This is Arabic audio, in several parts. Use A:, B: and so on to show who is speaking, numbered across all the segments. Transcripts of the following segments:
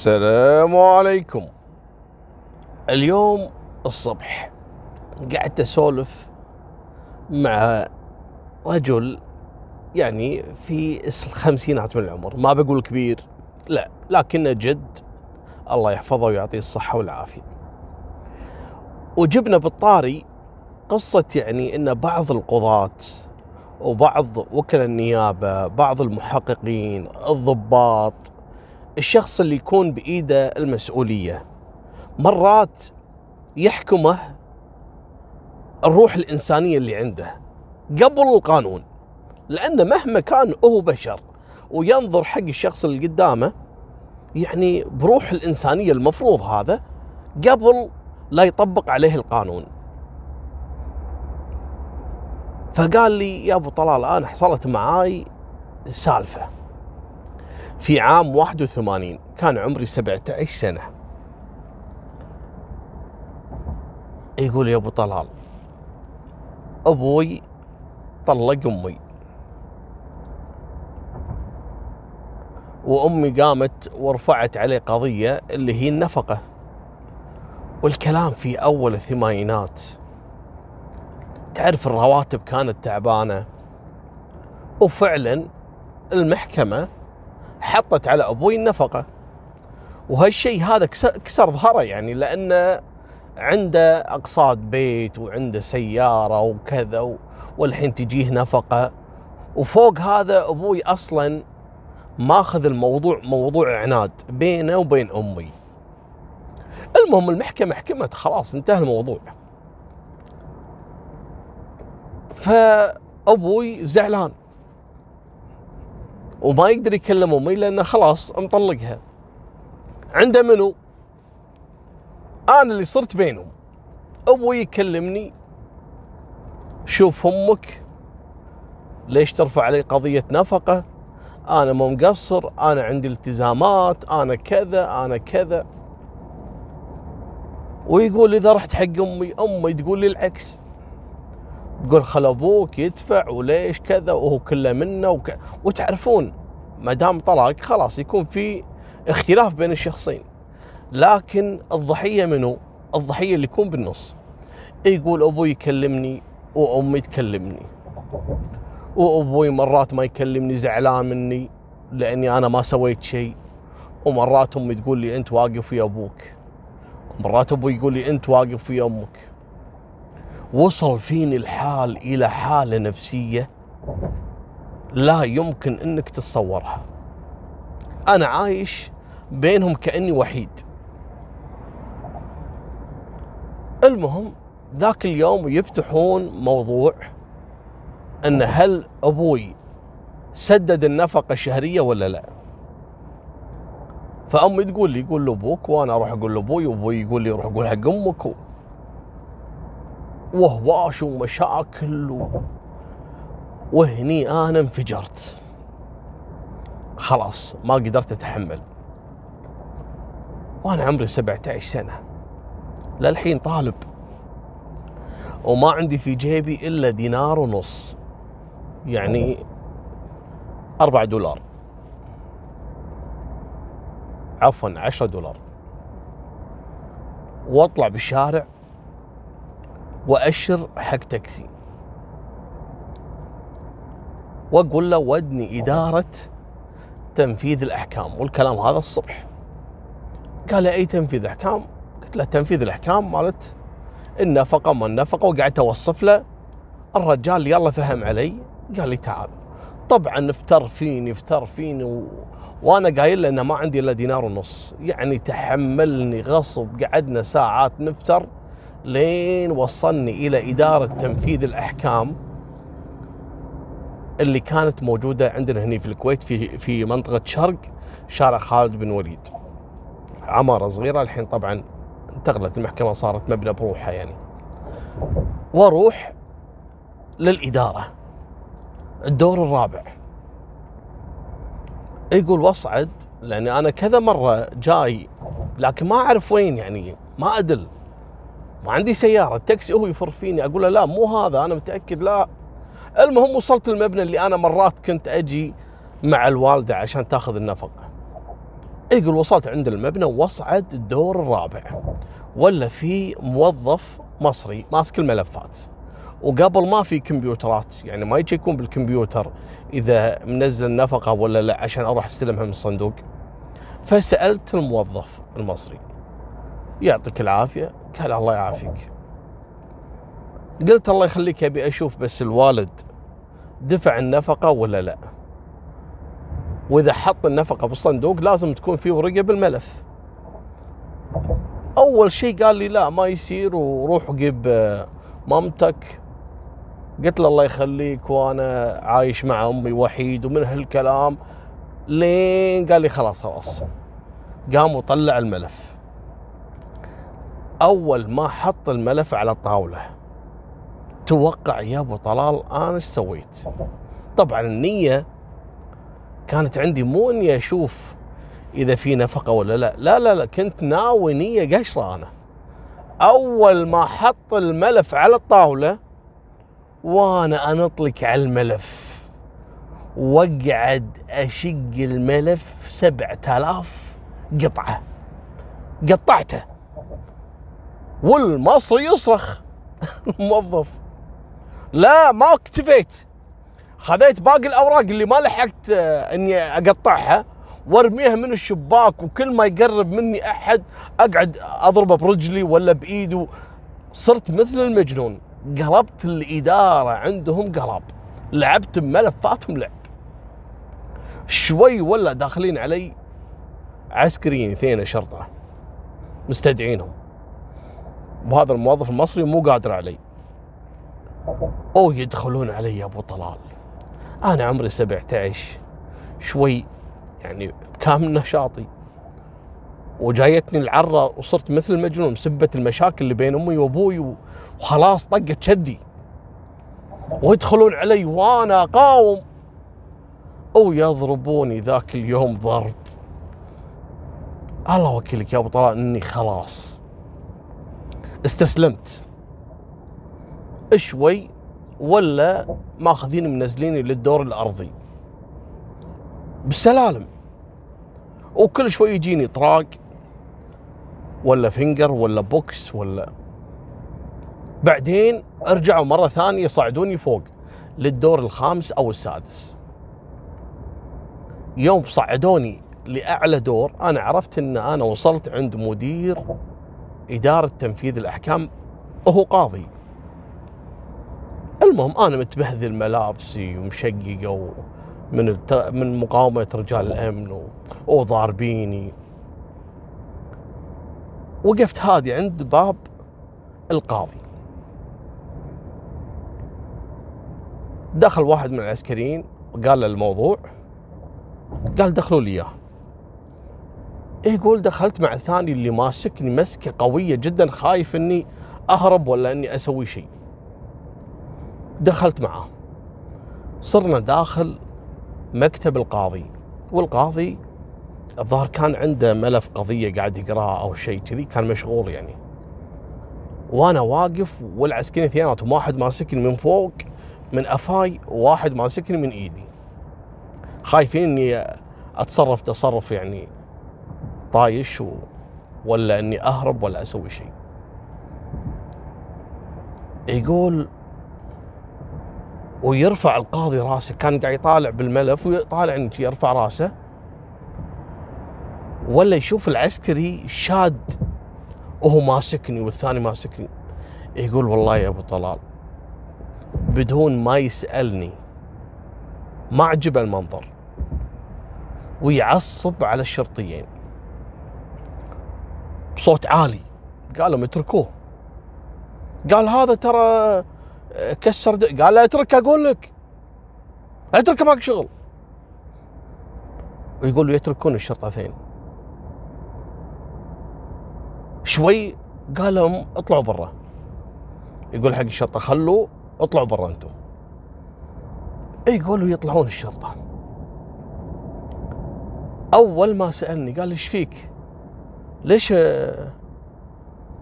A: السلام عليكم اليوم الصبح قعدت اسولف مع رجل يعني في الخمسينات من العمر ما بقول كبير لا لكنه جد الله يحفظه ويعطيه الصحة والعافية وجبنا بالطاري قصة يعني أن بعض القضاة وبعض وكلاء النيابة بعض المحققين الضباط الشخص اللي يكون بايده المسؤوليه مرات يحكمه الروح الانسانيه اللي عنده قبل القانون لانه مهما كان هو بشر وينظر حق الشخص اللي قدامه يعني بروح الانسانيه المفروض هذا قبل لا يطبق عليه القانون فقال لي يا ابو طلال انا حصلت معاي سالفه في عام 81 كان عمري 17 سنة يقول يا أبو طلال أبوي طلق أمي وأمي قامت ورفعت عليه قضية اللي هي النفقة والكلام في أول الثمانينات تعرف الرواتب كانت تعبانة وفعلا المحكمة حطت على ابوي النفقه وهالشيء هذا كسر ظهره يعني لانه عنده اقساط بيت وعنده سياره وكذا والحين تجيه نفقه وفوق هذا ابوي اصلا ماخذ الموضوع موضوع عناد بينه وبين امي المهم المحكمه حكمت خلاص انتهى الموضوع فابوي زعلان وما يقدر يكلم امي لانه خلاص مطلقها عنده منو انا اللي صرت بينهم ابوي يكلمني شوف امك ليش ترفع علي قضيه نفقه انا مو مقصر انا عندي التزامات انا كذا انا كذا ويقول اذا رحت حق امي امي تقول لي العكس تقول خل ابوك يدفع وليش كذا وهو كله منه وك... وتعرفون ما دام طلاق خلاص يكون في اختلاف بين الشخصين لكن الضحيه منو؟ الضحيه اللي يكون بالنص يقول ابوي يكلمني وامي تكلمني وابوي مرات ما يكلمني زعلان مني لاني انا ما سويت شيء ومرات امي تقول لي انت واقف ويا ابوك مرات ابوي يقول لي انت واقف ويا امك وصل فيني الحال الى حاله نفسيه لا يمكن انك تتصورها انا عايش بينهم كاني وحيد المهم ذاك اليوم يفتحون موضوع ان هل ابوي سدد النفقه الشهريه ولا لا فامي تقول لي قول لابوك وانا اروح اقول لابوي وابوي يقول لي روح اقول حق امك وهواش ومشاكل و... وهني انا انفجرت خلاص ما قدرت اتحمل وانا عمري 17 سنه للحين طالب وما عندي في جيبي الا دينار ونص يعني أربعة دولار عفوا عشرة دولار واطلع بالشارع وأشر حق تاكسي وأقول له ودني إدارة تنفيذ الأحكام والكلام هذا الصبح قال لي أي تنفيذ أحكام قلت له تنفيذ الأحكام مالت النفقة ما النفقة وقعدت أوصف له الرجال يلا فهم علي قال لي تعال طبعا افتر فيني افتر فيني و... وانا قايل له انه ما عندي الا دينار ونص يعني تحملني غصب قعدنا ساعات نفتر لين وصلني الى اداره تنفيذ الاحكام اللي كانت موجوده عندنا هنا في الكويت في في منطقه شرق شارع خالد بن وليد عماره صغيره الحين طبعا انتقلت المحكمه صارت مبنى بروحها يعني واروح للاداره الدور الرابع يقول واصعد لاني انا كذا مره جاي لكن ما اعرف وين يعني ما ادل وعندي سياره التاكسي هو يفر فيني اقول له لا مو هذا انا متاكد لا المهم وصلت المبنى اللي انا مرات كنت اجي مع الوالده عشان تاخذ النفقه يقول وصلت عند المبنى وصعد الدور الرابع ولا في موظف مصري ماسك الملفات وقبل ما في كمبيوترات يعني ما يشيكون بالكمبيوتر اذا منزل النفقه ولا لا عشان اروح استلمها من الصندوق فسالت الموظف المصري يعطيك العافيه قال الله يعافيك قلت الله يخليك ابي اشوف بس الوالد دفع النفقه ولا لا واذا حط النفقه بالصندوق لازم تكون في ورقه بالملف اول شيء قال لي لا ما يصير وروح جيب آه، مامتك قلت له الله يخليك وانا عايش مع امي وحيد ومن هالكلام لين قال لي خلاص خلاص قام وطلع الملف اول ما حط الملف على الطاوله توقع يا ابو طلال انا ايش سويت؟ طبعا النيه كانت عندي مو اني اشوف اذا في نفقه ولا لا، لا لا لا كنت ناوي نيه قشره انا. اول ما حط الملف على الطاوله وانا انطلق على الملف واقعد اشق الملف 7000 قطعه قطعته والمصري يصرخ الموظف لا ما اكتفيت خذيت باقي الاوراق اللي ما لحقت آه، اني اقطعها وارميها من الشباك وكل ما يقرب مني احد اقعد اضربه برجلي ولا بايده صرت مثل المجنون قلبت الاداره عندهم قلب لعبت بملفاتهم لعب شوي ولا داخلين علي عسكريين اثنين شرطه مستدعينهم وهذا الموظف المصري مو قادر علي أو يدخلون علي يا أبو طلال أنا عمري 17 شوي يعني كامل نشاطي وجايتني العرة وصرت مثل المجنون سبت المشاكل اللي بين أمي وأبوي وخلاص طقت شدي ويدخلون علي وأنا أقاوم ويضربوني ذاك اليوم ضرب الله وكيلك يا أبو طلال إني خلاص استسلمت شوي ولا ماخذين منزليني للدور الارضي بالسلالم وكل شوي يجيني طراق ولا فينجر ولا بوكس ولا بعدين ارجعوا مره ثانيه يصعدوني فوق للدور الخامس او السادس يوم صعدوني لاعلى دور انا عرفت ان انا وصلت عند مدير إدارة تنفيذ الأحكام هو قاضي المهم أنا متبهذل ملابسي ومشققة من من مقاومة رجال الأمن وضاربيني وقفت هادي عند باب القاضي دخل واحد من العسكريين وقال له الموضوع قال دخلوا لي اياه يقول إيه دخلت مع الثاني اللي ماسكني مسكه قويه جدا خايف اني اهرب ولا اني اسوي شيء دخلت معاه صرنا داخل مكتب القاضي والقاضي الظاهر كان عنده ملف قضيه قاعد يقراه او شيء كذي كان مشغول يعني وانا واقف والعسكري اثنيناتهم واحد ماسكني من فوق من افاي وواحد ماسكني من ايدي خايفين اني اتصرف تصرف يعني طايش و... ولا اني اهرب ولا اسوي شيء يقول ويرفع القاضي راسه كان قاعد يطالع بالملف ويطالع يرفع راسه ولا يشوف العسكري شاد وهو ماسكني والثاني ماسكني يقول والله يا ابو طلال بدون ما يسالني ما عجب المنظر ويعصب على الشرطيين بصوت عالي قالوا اتركوه قال هذا ترى آه، كسر دي. قال اتركه اقول لك اتركه ماك شغل ويقولوا يتركون الشرطه ثين شوي قال لهم اطلعوا برا يقول حق الشرطه خلوا اطلعوا برا انتم إيه، يقولوا يطلعون الشرطه اول ما سالني قال ايش فيك؟ ليش آه،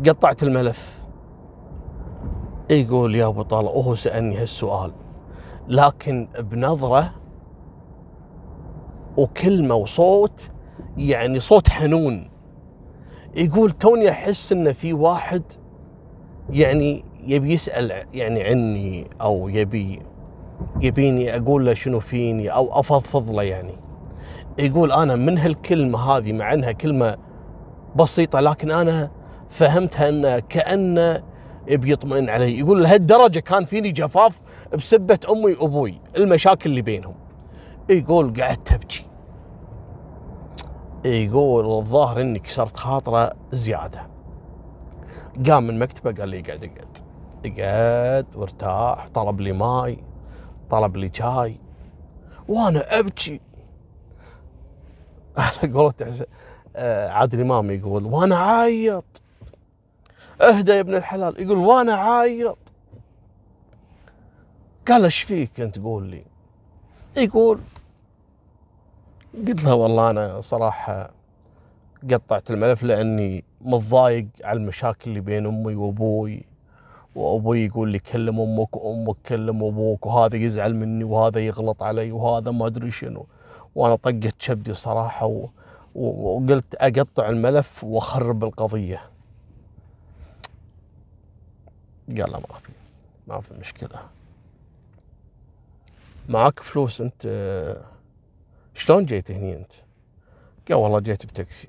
A: قطعت الملف يقول يا ابو طالب هو سالني هالسؤال لكن بنظره وكلمه وصوت يعني صوت حنون يقول توني احس ان في واحد يعني يبي يسال يعني عني او يبي يبيني اقول له شنو فيني او افضفض له يعني يقول انا من هالكلمه هذه مع انها كلمه بسيطه لكن انا فهمتها انه كانه بيطمئن علي يقول لهالدرجه كان فيني جفاف بسبه امي وابوي المشاكل اللي بينهم يقول قعدت ابكي يقول الظاهر اني كسرت خاطره زياده قام من مكتبه قال لي اقعد اقعد اقعد وارتاح طلب لي ماي طلب لي شاي وانا ابكي على قولة آه، عادل امام يقول وانا عايط اهدى يا ابن الحلال يقول وانا عايط قال ايش فيك انت تقول لي يقول قلت له والله انا صراحه قطعت الملف لاني متضايق على المشاكل اللي بين امي وابوي وابوي يقول لي كلم امك وامك كلم ابوك وهذا يزعل مني وهذا يغلط علي وهذا ما ادري شنو وانا طقت كبدي صراحه وقلت اقطع الملف واخرب القضيه قال لا ما في ما في مشكله معاك فلوس انت شلون جيت هني انت قال والله جيت بتاكسي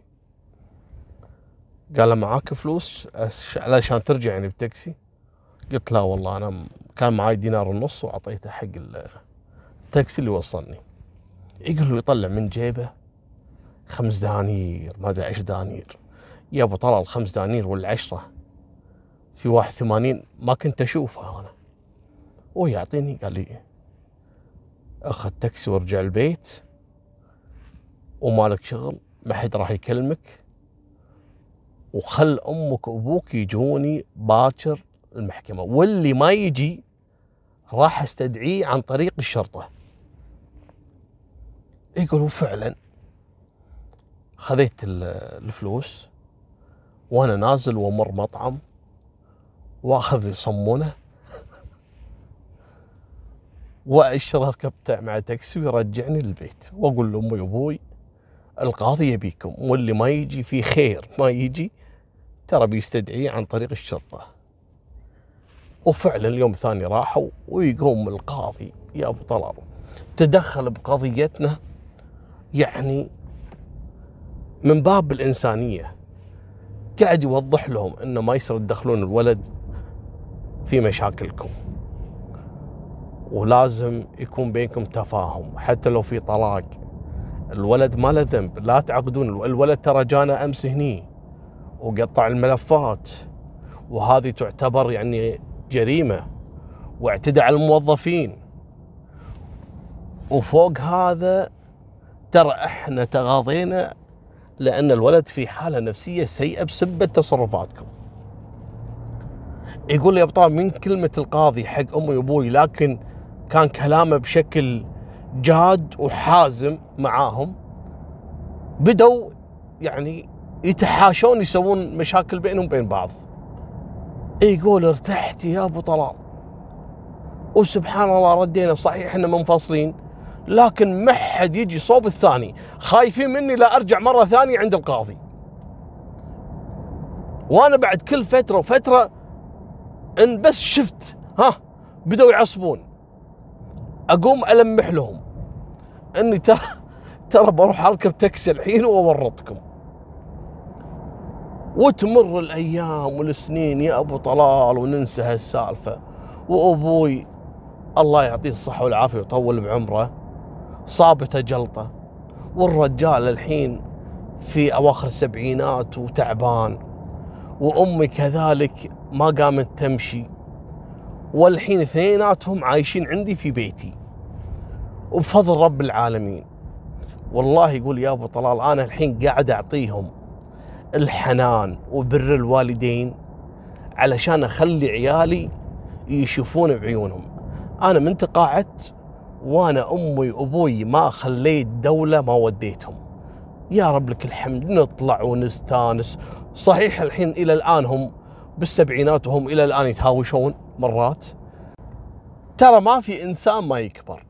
A: قال له معاك فلوس علشان ترجع يعني بتاكسي قلت لا والله انا كان معي دينار ونص واعطيته حق التاكسي اللي وصلني يقول يطلع من جيبه خمس دنانير ما ادري عشر دنانير يا ابو طلال خمس دنانير والعشره في واحد ثمانين ما كنت اشوفه انا ويعطيني قال لي اخذ تاكسي وارجع البيت ومالك شغل ما حد راح يكلمك وخل امك وابوك يجوني باكر المحكمه واللي ما يجي راح استدعيه عن طريق الشرطه يقول فعلا خذيت الفلوس وانا نازل ومر مطعم واخذ لي صمونه واشتري ركبته مع تاكسي ويرجعني للبيت واقول لامي وابوي القاضي يبيكم واللي ما يجي في خير ما يجي ترى بيستدعيه عن طريق الشرطه وفعلا اليوم الثاني راحوا ويقوم القاضي يا ابو طلال تدخل بقضيتنا يعني من باب الإنسانية قاعد يوضح لهم أنه ما يصير تدخلون الولد في مشاكلكم ولازم يكون بينكم تفاهم حتى لو في طلاق الولد ما له ذنب لا تعقدون الولد ترى جانا امس هني وقطع الملفات وهذه تعتبر يعني جريمه واعتدى على الموظفين وفوق هذا ترى احنا تغاضينا لأن الولد في حالة نفسية سيئة بسبب تصرفاتكم يقول لي أبطال من كلمة القاضي حق أمي وأبوي لكن كان كلامه بشكل جاد وحازم معاهم بدوا يعني يتحاشون يسوون مشاكل بينهم وبين بعض يقول ارتحت يا ابو طلال وسبحان الله ردينا صحيح احنا منفصلين لكن ما حد يجي صوب الثاني خايفين مني لا ارجع مره ثانيه عند القاضي وانا بعد كل فتره وفتره ان بس شفت ها بدوا يعصبون اقوم المح لهم اني ترى ترى بروح اركب تاكسي الحين واورطكم وتمر الايام والسنين يا ابو طلال وننسى هالسالفه وابوي الله يعطيه الصحه والعافيه ويطول بعمره صابته جلطة والرجال الحين في أواخر السبعينات وتعبان وأمي كذلك ما قامت تمشي والحين اثنيناتهم عايشين عندي في بيتي وبفضل رب العالمين والله يقول يا ابو طلال انا الحين قاعد اعطيهم الحنان وبر الوالدين علشان اخلي عيالي يشوفون بعيونهم انا من تقاعدت وانا امي وابوي ما خليت دوله ما وديتهم يا رب لك الحمد نطلع ونستانس صحيح الحين الى الان هم بالسبعينات وهم الى الان يتهاوشون مرات ترى ما في انسان ما يكبر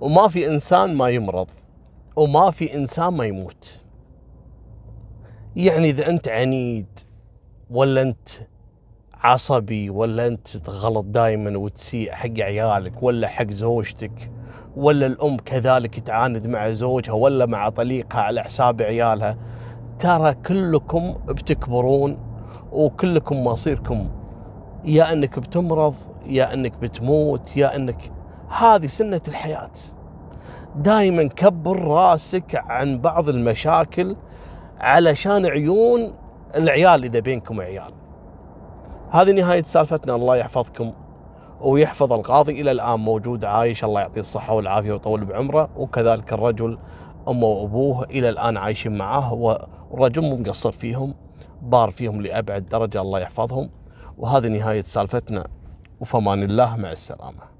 A: وما في انسان ما يمرض وما في انسان ما يموت يعني اذا انت عنيد ولا انت عصبي ولا انت تغلط دائما وتسيء حق عيالك ولا حق زوجتك ولا الام كذلك تعاند مع زوجها ولا مع طليقها على حساب عيالها ترى كلكم بتكبرون وكلكم مصيركم يا انك بتمرض يا انك بتموت يا انك هذه سنه الحياه دائما كبر راسك عن بعض المشاكل علشان عيون العيال اذا بينكم عيال هذه نهاية سالفتنا الله يحفظكم ويحفظ القاضي إلى الآن موجود عايش الله يعطيه الصحة والعافية ويطول بعمره وكذلك الرجل أمه وأبوه إلى الآن عايشين معاه والرجل مو مقصر فيهم بار فيهم لأبعد درجة الله يحفظهم وهذه نهاية سالفتنا وفمان الله مع السلامه